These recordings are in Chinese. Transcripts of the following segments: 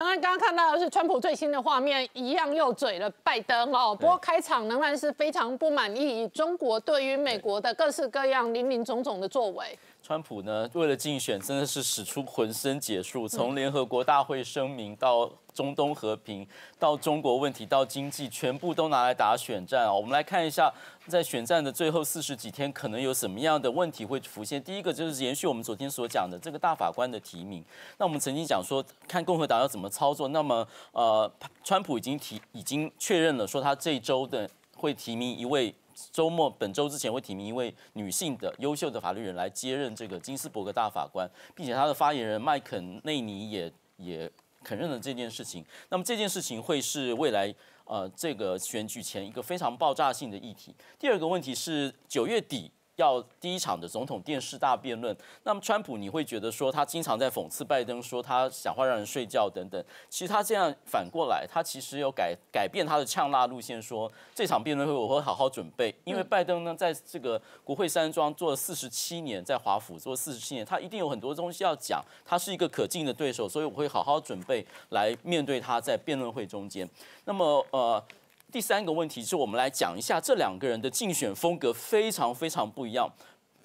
刚刚看到的是川普最新的画面一样又嘴了拜登哦，不过开场仍然是非常不满意中国对于美国的各式各样、林林总总的作为。川普呢，为了竞选真的是使出浑身解数，从联合国大会声明到中东和平，到中国问题，到经济，全部都拿来打选战啊！我们来看一下，在选战的最后四十几天，可能有什么样的问题会浮现？第一个就是延续我们昨天所讲的这个大法官的提名。那我们曾经讲说，看共和党要怎么操作。那么，呃，川普已经提，已经确认了说他这一周的会提名一位。周末本周之前会提名一位女性的优秀的法律人来接任这个金斯伯格大法官，并且他的发言人麦肯内尼也也肯认了这件事情。那么这件事情会是未来呃这个选举前一个非常爆炸性的议题。第二个问题是九月底。要第一场的总统电视大辩论，那么川普，你会觉得说他经常在讽刺拜登，说他讲话让人睡觉等等。其实他这样反过来，他其实有改改变他的呛辣路线，说这场辩论会我会好好准备，因为拜登呢，在这个国会山庄做了四十七年，在华府做四十七年，他一定有很多东西要讲，他是一个可敬的对手，所以我会好好准备来面对他在辩论会中间。那么呃。第三个问题是，我们来讲一下这两个人的竞选风格非常非常不一样。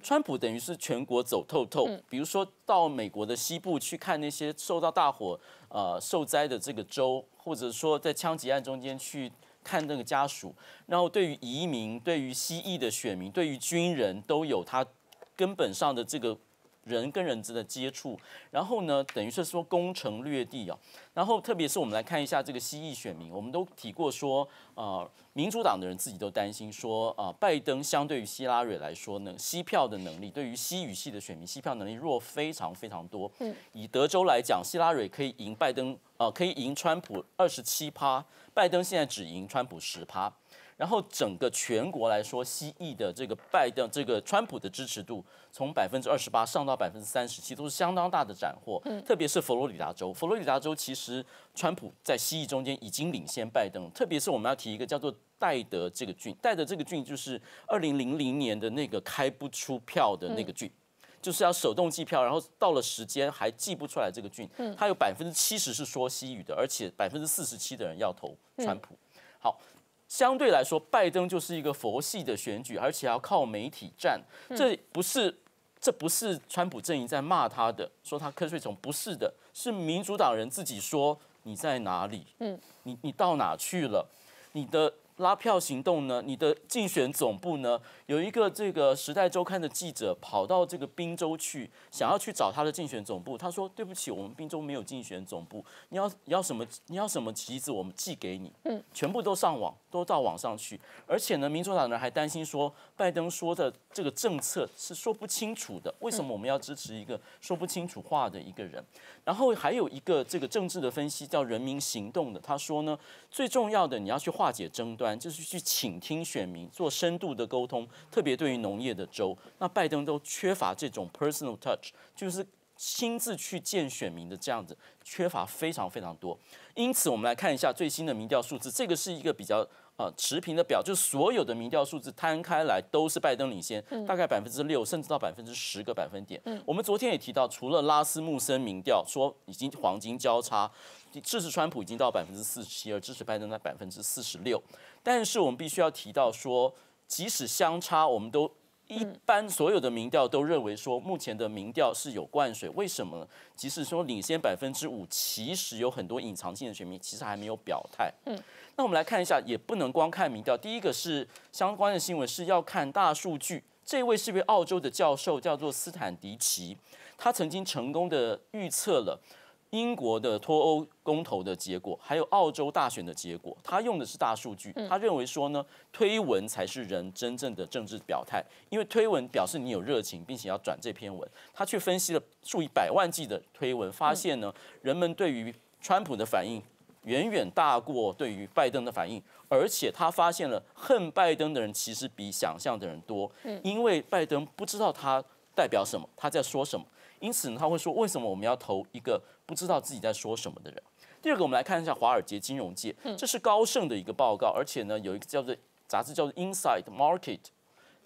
川普等于是全国走透透，比如说到美国的西部去看那些受到大火呃受灾的这个州，或者说在枪击案中间去看那个家属，然后对于移民、对于西裔的选民、对于军人，都有他根本上的这个。人跟人之间的接触，然后呢，等于是说攻城略地啊。然后，特别是我们来看一下这个蜥蜴选民，我们都提过说，呃，民主党的人自己都担心说，呃，拜登相对于希拉蕊来说呢，吸票的能力，对于西语系的选民，吸票能力弱非常非常多。嗯，以德州来讲，希拉蕊可以赢拜登，呃，可以赢川普二十七趴，拜登现在只赢川普十趴。然后整个全国来说，西蜴的这个拜登、这个川普的支持度，从百分之二十八上到百分之三十七，都是相当大的斩获。嗯，特别是佛罗里达州，佛罗里达州其实川普在西蜴中间已经领先拜登。特别是我们要提一个叫做戴德这个郡，戴德这个郡就是二零零零年的那个开不出票的那个郡，就是要手动计票，然后到了时间还计不出来。这个郡，嗯，它有百分之七十是说西语的，而且百分之四十七的人要投川普。好。相对来说，拜登就是一个佛系的选举，而且要靠媒体战。这不是，这不是川普阵营在骂他的，说他瞌睡虫。不是的，是民主党人自己说你在哪里？嗯，你你到哪去了？你的。拉票行动呢？你的竞选总部呢？有一个这个《时代周刊》的记者跑到这个滨州去，想要去找他的竞选总部。他说：“对不起，我们滨州没有竞选总部。你要你要什么？你要什么旗子，我们寄给你。”嗯，全部都上网，都到网上去。而且呢，民主党人还担心说，拜登说的这个政策是说不清楚的。为什么我们要支持一个说不清楚话的一个人？然后还有一个这个政治的分析叫“人民行动”的，他说呢，最重要的你要去化解争端。就是去倾听选民，做深度的沟通，特别对于农业的州，那拜登都缺乏这种 personal touch，就是。亲自去见选民的这样子缺乏非常非常多，因此我们来看一下最新的民调数字，这个是一个比较呃持平的表，就是所有的民调数字摊开来都是拜登领先，大概百分之六，甚至到百分之十个百分点。嗯，我们昨天也提到，除了拉斯穆森民调说已经黄金交叉，支持川普已经到百分之四十七，而支持拜登在百分之四十六。但是我们必须要提到说，即使相差，我们都。一般所有的民调都认为说，目前的民调是有灌水。为什么？即使说领先百分之五，其实有很多隐藏性的选民其实还没有表态。嗯，那我们来看一下，也不能光看民调。第一个是相关的新闻是要看大数据。这位是位澳洲的教授，叫做斯坦迪奇，他曾经成功的预测了。英国的脱欧公投的结果，还有澳洲大选的结果，他用的是大数据。他认为说呢，推文才是人真正的政治表态，因为推文表示你有热情，并且要转这篇文。他去分析了数以百万计的推文，发现呢，人们对于川普的反应远远大过对于拜登的反应，而且他发现了恨拜登的人其实比想象的人多，因为拜登不知道他代表什么，他在说什么。因此呢，他会说，为什么我们要投一个不知道自己在说什么的人？第二个，我们来看一下华尔街金融界，这是高盛的一个报告，而且呢，有一个叫做杂志叫做 Inside Market，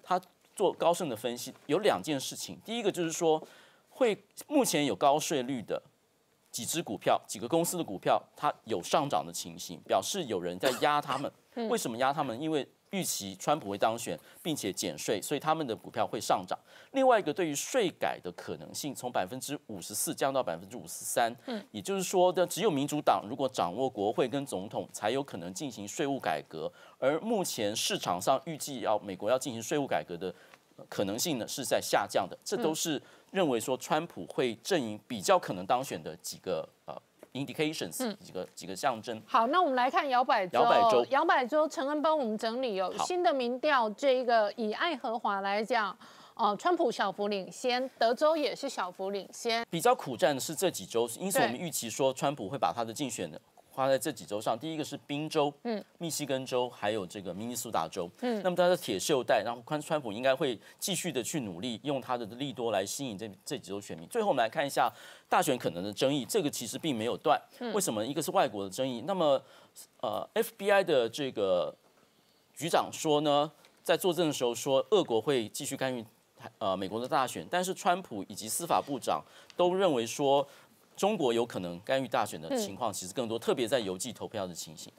它做高盛的分析，有两件事情。第一个就是说，会目前有高税率的几只股票、几个公司的股票，它有上涨的情形，表示有人在压他们。为什么压他们？因为预期川普会当选，并且减税，所以他们的股票会上涨。另外一个，对于税改的可能性，从百分之五十四降到百分之五十三，嗯，也就是说，只有民主党如果掌握国会跟总统，才有可能进行税务改革。而目前市场上预计要美国要进行税务改革的可能性呢，是在下降的。这都是认为说川普会阵营比较可能当选的几个呃 indications 几个几个象征。好，那我们来看摇摆州，摇摆州，摇摆州。陈恩帮我们整理哦。新的民调，这一个以爱荷华来讲，川普小幅领先，德州也是小幅领先。比较苦战的是这几周，因此我们预期说川普会把他的竞选。花在这几州上，第一个是宾州、嗯，密西根州，还有这个明尼苏达州，嗯，那么它的铁锈带，然后川川普应该会继续的去努力，用他的力多来吸引这这几州选民。最后我们来看一下大选可能的争议，这个其实并没有断，为什么？一个是外国的争议，那么呃，FBI 的这个局长说呢，在作证的时候说，俄国会继续干预呃美国的大选，但是川普以及司法部长都认为说。中国有可能干预大选的情况，其实更多，特别在邮寄投票的情形。